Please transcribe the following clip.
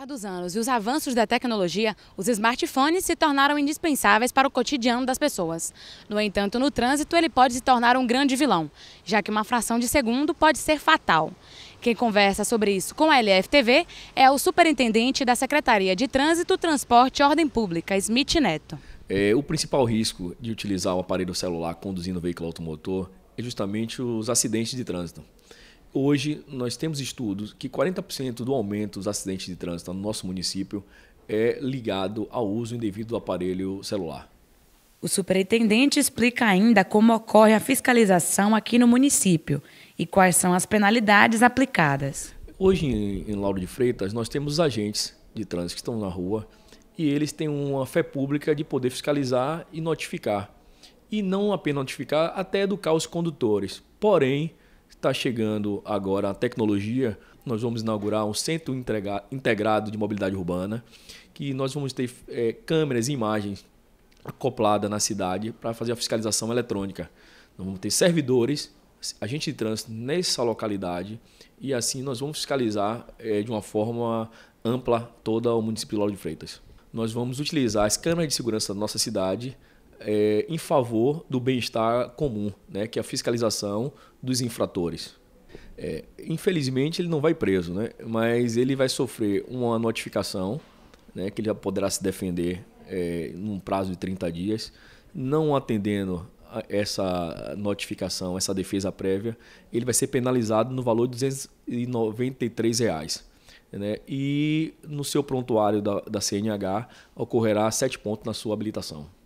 passar dos anos e os avanços da tecnologia, os smartphones se tornaram indispensáveis para o cotidiano das pessoas. No entanto, no trânsito ele pode se tornar um grande vilão, já que uma fração de segundo pode ser fatal. Quem conversa sobre isso com a LFTV é o superintendente da Secretaria de Trânsito, Transporte e Ordem Pública, Smith Neto. É, o principal risco de utilizar o aparelho celular conduzindo o veículo automotor é justamente os acidentes de trânsito. Hoje, nós temos estudos que 40% do aumento dos acidentes de trânsito no nosso município é ligado ao uso indevido do aparelho celular. O superintendente explica ainda como ocorre a fiscalização aqui no município e quais são as penalidades aplicadas. Hoje, em Lauro de Freitas, nós temos agentes de trânsito que estão na rua e eles têm uma fé pública de poder fiscalizar e notificar. E não apenas notificar, até educar os condutores. Porém, Está chegando agora a tecnologia. Nós vamos inaugurar um centro integrado de mobilidade urbana, que nós vamos ter é, câmeras e imagens acopladas na cidade para fazer a fiscalização eletrônica. Nós vamos ter servidores, agente de trânsito nessa localidade e assim nós vamos fiscalizar é, de uma forma ampla toda o município de Lauro de Freitas. Nós vamos utilizar as câmeras de segurança da nossa cidade é, em favor do bem-estar comum, né, que é a fiscalização dos infratores. É, infelizmente, ele não vai preso, né, mas ele vai sofrer uma notificação né, que ele poderá se defender é, num prazo de 30 dias. Não atendendo essa notificação, essa defesa prévia, ele vai ser penalizado no valor de R$ 293. Reais. Né? E no seu prontuário da, da CNH ocorrerá sete pontos na sua habilitação.